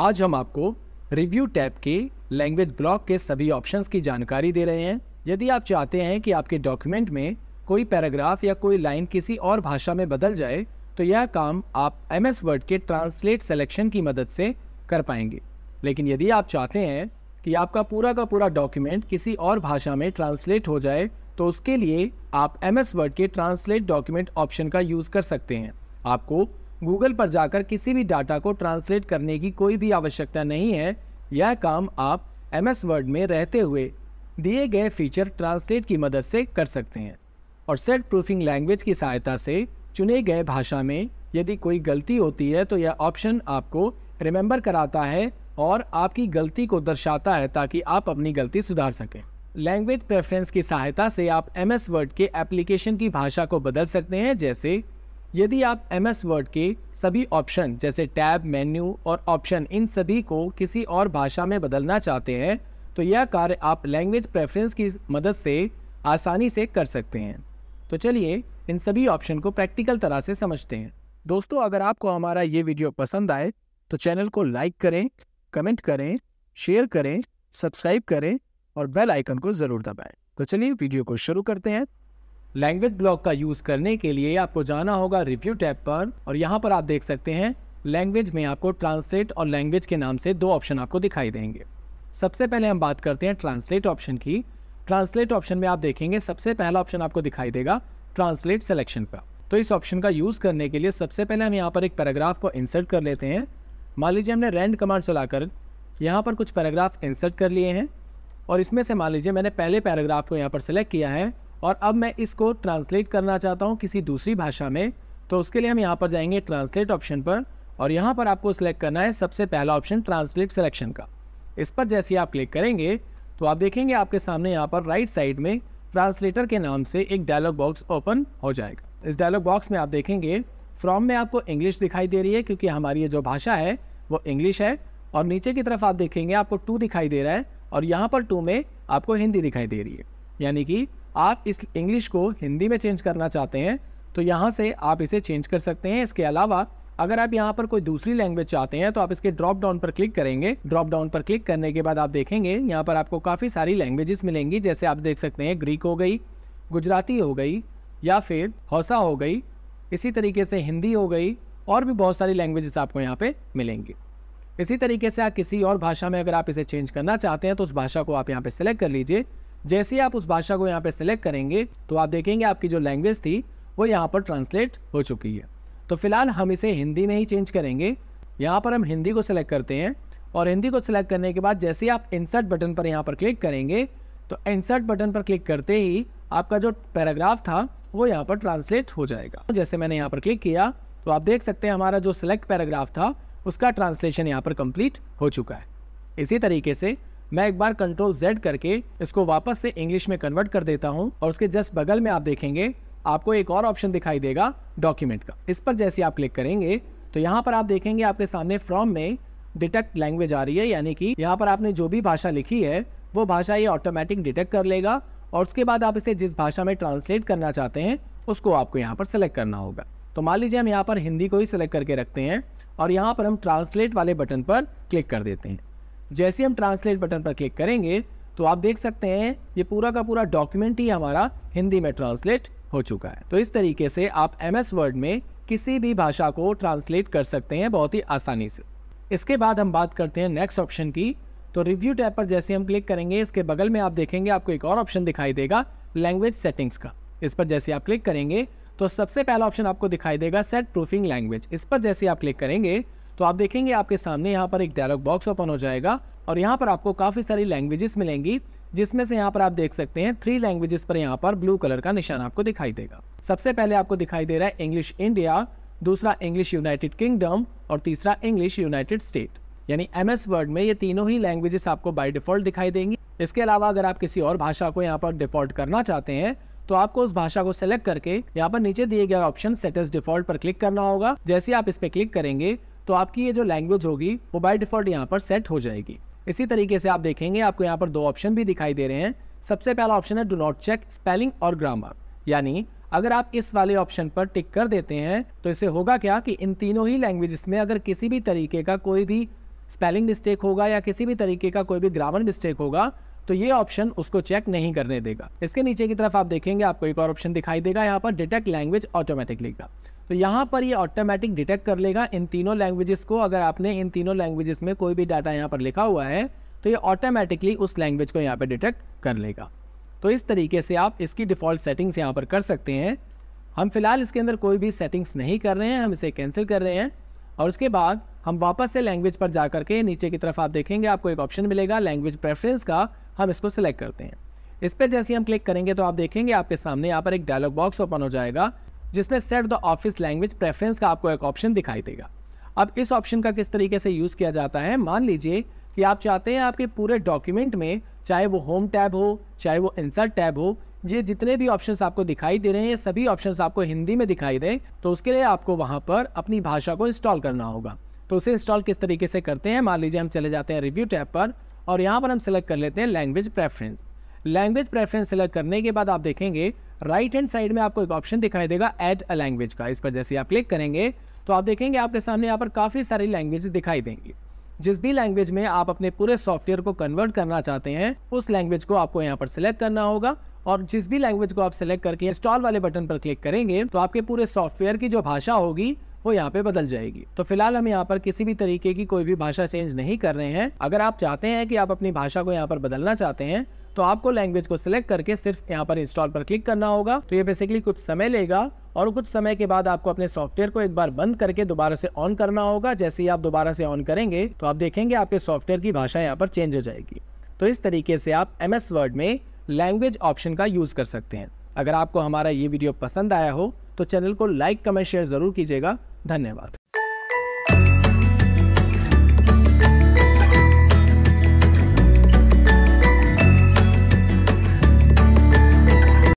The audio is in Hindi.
आज हम आपको रिव्यू टैब के लैंग्वेज ब्लॉक के सभी ऑप्शंस की जानकारी दे रहे हैं यदि आप चाहते हैं कि आपके डॉक्यूमेंट में कोई पैराग्राफ या कोई लाइन किसी और भाषा में बदल जाए तो यह काम आप एम एस वर्ड के ट्रांसलेट सेलेक्शन की मदद से कर पाएंगे लेकिन यदि आप चाहते हैं कि आपका पूरा का पूरा डॉक्यूमेंट किसी और भाषा में ट्रांसलेट हो जाए तो उसके लिए आप एम एस वर्ड के ट्रांसलेट डॉक्यूमेंट ऑप्शन का यूज़ कर सकते हैं आपको गूगल पर जाकर किसी भी डाटा को ट्रांसलेट करने की कोई भी आवश्यकता नहीं है यह काम आप एम एस वर्ड में रहते हुए दिए गए फीचर ट्रांसलेट की मदद से कर सकते हैं और सेट प्रूफिंग लैंग्वेज की सहायता से चुने गए भाषा में यदि कोई गलती होती है तो यह ऑप्शन आपको रिमेंबर कराता है और आपकी गलती को दर्शाता है ताकि आप अपनी गलती सुधार सकें लैंग्वेज प्रेफरेंस की सहायता से आप एम एस वर्ड के एप्लीकेशन की भाषा को बदल सकते हैं जैसे यदि आप एम एस वर्ड के सभी ऑप्शन जैसे टैब मेन्यू और ऑप्शन इन सभी को किसी और भाषा में बदलना चाहते हैं तो यह कार्य आप लैंग्वेज प्रेफरेंस की मदद से आसानी से कर सकते हैं तो चलिए इन सभी ऑप्शन को प्रैक्टिकल तरह से समझते हैं दोस्तों अगर आपको हमारा ये वीडियो पसंद आए तो चैनल को लाइक करें कमेंट करें शेयर करें सब्सक्राइब करें और बेल आइकन को ज़रूर दबाएं तो चलिए वीडियो को शुरू करते हैं लैंग्वेज ब्लॉक का यूज़ करने के लिए आपको जाना होगा रिव्यू टैब पर और यहाँ पर आप देख सकते हैं लैंग्वेज में आपको ट्रांसलेट और लैंग्वेज के नाम से दो ऑप्शन आपको दिखाई देंगे सबसे पहले हम बात करते हैं ट्रांसलेट ऑप्शन की ट्रांसलेट ऑप्शन में आप देखेंगे सबसे पहला ऑप्शन आपको दिखाई देगा ट्रांसलेट सेलेक्शन का तो इस ऑप्शन का यूज़ करने के लिए सबसे पहले हम यहाँ पर एक पैराग्राफ को इंसर्ट कर लेते हैं मान लीजिए हमने रेंड कमांड चलाकर यहाँ पर कुछ पैराग्राफ इंसर्ट कर लिए हैं और इसमें से मान लीजिए मैंने पहले पैराग्राफ को यहाँ पर सिलेक्ट किया है और अब मैं इसको ट्रांसलेट करना चाहता हूँ किसी दूसरी भाषा में तो उसके लिए हम यहाँ पर जाएंगे ट्रांसलेट ऑप्शन पर और यहाँ पर आपको सिलेक्ट करना है सबसे पहला ऑप्शन ट्रांसलेट सिलेक्शन का इस पर जैसे आप क्लिक करेंगे तो आप देखेंगे आपके सामने यहाँ पर राइट साइड में ट्रांसलेटर के नाम से एक डायलॉग बॉक्स ओपन हो जाएगा इस डायलॉग बॉक्स में आप देखेंगे फ्रॉम में आपको इंग्लिश दिखाई दे रही है क्योंकि हमारी ये जो भाषा है वो इंग्लिश है और नीचे की तरफ आप देखेंगे आपको टू दिखाई दे रहा है और यहाँ पर टू में आपको हिंदी दिखाई दे रही है यानी कि आप इस इंग्लिश को हिंदी में चेंज करना चाहते हैं तो यहाँ से आप इसे चेंज कर सकते हैं इसके अलावा अगर आप यहाँ पर कोई दूसरी लैंग्वेज चाहते हैं तो आप इसके ड्रॉप डाउन पर क्लिक करेंगे ड्रॉप डाउन पर क्लिक करने के बाद आप देखेंगे यहाँ पर आपको काफ़ी सारी लैंग्वेजेस मिलेंगी जैसे आप देख सकते हैं ग्रीक हो गई गुजराती हो गई या फिर हौसा हो गई इसी तरीके से हिंदी हो गई और भी बहुत सारी लैंग्वेजेस आपको यहाँ पर मिलेंगी इसी तरीके से आप किसी और भाषा में अगर आप इसे चेंज करना चाहते हैं तो उस भाषा को आप यहाँ पर सेलेक्ट कर लीजिए जैसे ही आप उस भाषा को यहाँ पे सिलेक्ट करेंगे तो आप देखेंगे आपकी जो लैंग्वेज थी वो यहाँ पर ट्रांसलेट हो चुकी है तो फिलहाल हम इसे हिंदी में ही चेंज करेंगे यहाँ पर हम हिंदी को सिलेक्ट करते हैं और हिंदी को सिलेक्ट करने के बाद जैसे ही आप इंसर्ट बटन पर यहाँ पर क्लिक करेंगे तो इंसर्ट बटन पर क्लिक करते ही आपका जो पैराग्राफ था वो यहाँ पर ट्रांसलेट हो जाएगा जैसे मैंने यहाँ पर क्लिक किया तो आप देख सकते हैं हमारा जो सिलेक्ट पैराग्राफ था उसका ट्रांसलेशन यहाँ पर कंप्लीट हो चुका है इसी तरीके से मैं एक बार कंट्रोल जेड करके इसको वापस से इंग्लिश में कन्वर्ट कर देता हूँ और उसके जस्ट बगल में आप देखेंगे आपको एक और ऑप्शन दिखाई देगा डॉक्यूमेंट का इस पर जैसे आप क्लिक करेंगे तो यहाँ पर आप देखेंगे आपके सामने फ्रॉम में डिटेक्ट लैंग्वेज आ रही है यानी कि यहाँ पर आपने जो भी भाषा लिखी है वो भाषा ये ऑटोमेटिक डिटेक्ट कर लेगा और उसके बाद आप इसे जिस भाषा में ट्रांसलेट करना चाहते हैं उसको आपको यहाँ पर सेलेक्ट करना होगा तो मान लीजिए हम यहाँ पर हिंदी को ही सिलेक्ट करके रखते हैं और यहाँ पर हम ट्रांसलेट वाले बटन पर क्लिक कर देते हैं जैसे हम ट्रांसलेट बटन पर क्लिक करेंगे तो आप देख सकते हैं ये पूरा का पूरा डॉक्यूमेंट ही हमारा हिंदी में ट्रांसलेट हो चुका है तो इस तरीके से आप एम एस वर्ड में किसी भी भाषा को ट्रांसलेट कर सकते हैं बहुत ही आसानी से इसके बाद हम बात करते हैं नेक्स्ट ऑप्शन की तो रिव्यू टैब पर जैसे हम क्लिक करेंगे इसके बगल में आप देखेंगे आपको एक और ऑप्शन दिखाई देगा लैंग्वेज सेटिंग्स का इस पर जैसे आप क्लिक करेंगे तो सबसे पहला ऑप्शन आपको दिखाई देगा सेट प्रूफिंग लैंग्वेज इस पर जैसे आप क्लिक करेंगे तो आप देखेंगे आपके सामने यहाँ पर एक डायलॉग बॉक्स ओपन हो जाएगा और यहाँ पर आपको काफ़ी सारी लैंग्वेजेस मिलेंगी जिसमें से यहाँ पर आप देख सकते हैं थ्री लैंग्वेजेस पर यहाँ पर ब्लू कलर का निशान आपको दिखाई देगा सबसे पहले आपको दिखाई दे रहा है इंग्लिश इंडिया दूसरा इंग्लिश यूनाइटेड किंगडम और तीसरा इंग्लिश यूनाइटेड स्टेट यानी एम एस वर्ड में ये तीनों ही लैंग्वेजेस आपको बाई डिफॉल्ट दिखाई देंगी इसके अलावा अगर आप किसी और भाषा को यहाँ पर डिफॉल्ट करना चाहते हैं तो आपको उस भाषा को सिलेक्ट करके यहाँ पर नीचे दिए गए ऑप्शन सेट एस डिफॉल्ट पर क्लिक करना होगा जैसे आप इस पर क्लिक करेंगे तो आपकी ये जो लैंग्वेज होगी वो बाई डिफॉल्ट यहाँ पर सेट हो जाएगी इसी तरीके से आप देखेंगे आपको यहाँ पर दो ऑप्शन भी दिखाई दे रहे हैं सबसे पहला ऑप्शन है डू नॉट चेक स्पेलिंग और ग्रामर यानी अगर आप इस वाले ऑप्शन पर टिक कर देते हैं तो इसे होगा क्या कि इन तीनों ही लैंग्वेज में अगर किसी भी तरीके का कोई भी स्पेलिंग मिस्टेक होगा या किसी भी तरीके का कोई भी ग्रामर मिस्टेक होगा तो ये ऑप्शन उसको चेक नहीं करने देगा इसके नीचे की तरफ आप देखेंगे आपको एक और ऑप्शन दिखाई देगा यहाँ पर डिटेक्ट लैंग्वेज ऑटोमेटिकली का तो यहाँ पर ये ऑटोमेटिक डिटेक्ट कर लेगा इन तीनों लैंग्वेजेस को अगर आपने इन तीनों लैंग्वेजेस में कोई भी डाटा यहाँ पर लिखा हुआ है तो ये ऑटोमेटिकली उस लैंग्वेज को यहाँ पर डिटेक्ट कर लेगा तो इस तरीके से आप इसकी डिफ़ॉल्ट सेटिंग्स यहाँ पर कर सकते हैं हम फिलहाल इसके अंदर कोई भी सेटिंग्स नहीं कर रहे हैं हम इसे कैंसिल कर रहे हैं और उसके बाद हम वापस से लैंग्वेज पर जा करके नीचे की तरफ आप देखेंगे आपको एक ऑप्शन मिलेगा लैंग्वेज प्रेफरेंस का हम इसको सिलेक्ट करते हैं इस पर जैसे हम क्लिक करेंगे तो आप देखेंगे आपके सामने यहाँ पर एक डायलॉग बॉक्स ओपन हो जाएगा जिसमें set the Office language preference का आपको एक ऑप्शन दिखाई देगा अब इस ऑप्शन का किस तरीके से यूज़ किया जाता है मान लीजिए कि आप चाहते हैं आपके पूरे डॉक्यूमेंट में चाहे वो होम टैब हो चाहे वो इंसर्ट टैब हो ये जितने भी ऑप्शन आपको दिखाई दे रहे हैं ये सभी ऑप्शन आपको हिंदी में दिखाई दें तो उसके लिए आपको वहाँ पर अपनी भाषा को इंस्टॉल करना होगा तो उसे इंस्टॉल किस तरीके से करते हैं मान लीजिए हम चले जाते हैं रिव्यू टैब पर और यहाँ पर हम सेलेक्ट कर लेते हैं language preference language preference select करने के बाद आप देखेंगे राइट हैंड साइड में आपको एक ऑप्शन दिखाई देगा एड अ लैंग्वेज का इस पर जैसे आप क्लिक करेंगे तो आप देखेंगे आपके सामने यहाँ पर काफ़ी सारी लैंग्वेज दिखाई देंगी जिस भी लैंग्वेज में आप अपने पूरे सॉफ्टवेयर को कन्वर्ट करना चाहते हैं उस लैंग्वेज को आपको यहाँ पर सिलेक्ट करना होगा और जिस भी लैंग्वेज को आप सिलेक्ट करके इंस्टॉल वाले बटन पर क्लिक करेंगे तो आपके पूरे सॉफ्टवेयर की जो भाषा होगी वो यहाँ पे बदल जाएगी तो फिलहाल हम यहाँ पर किसी भी तरीके की कोई भी भाषा चेंज नहीं कर रहे हैं अगर आप चाहते हैं कि आप अपनी भाषा को यहाँ पर बदलना चाहते हैं तो आपको लैंग्वेज को सिलेक्ट करके सिर्फ यहाँ पर इंस्टॉल पर क्लिक करना होगा तो ये बेसिकली कुछ समय लेगा और कुछ समय के बाद आपको अपने सॉफ्टवेयर को एक बार बंद करके दोबारा से ऑन करना होगा जैसे ही आप दोबारा से ऑन करेंगे तो आप देखेंगे आपके सॉफ्टवेयर की भाषा यहाँ पर चेंज हो जाएगी तो इस तरीके से आप एम वर्ड में लैंग्वेज ऑप्शन का यूज़ कर सकते हैं अगर आपको हमारा ये वीडियो पसंद आया हो तो चैनल को लाइक कमेंट शेयर ज़रूर कीजिएगा धन्यवाद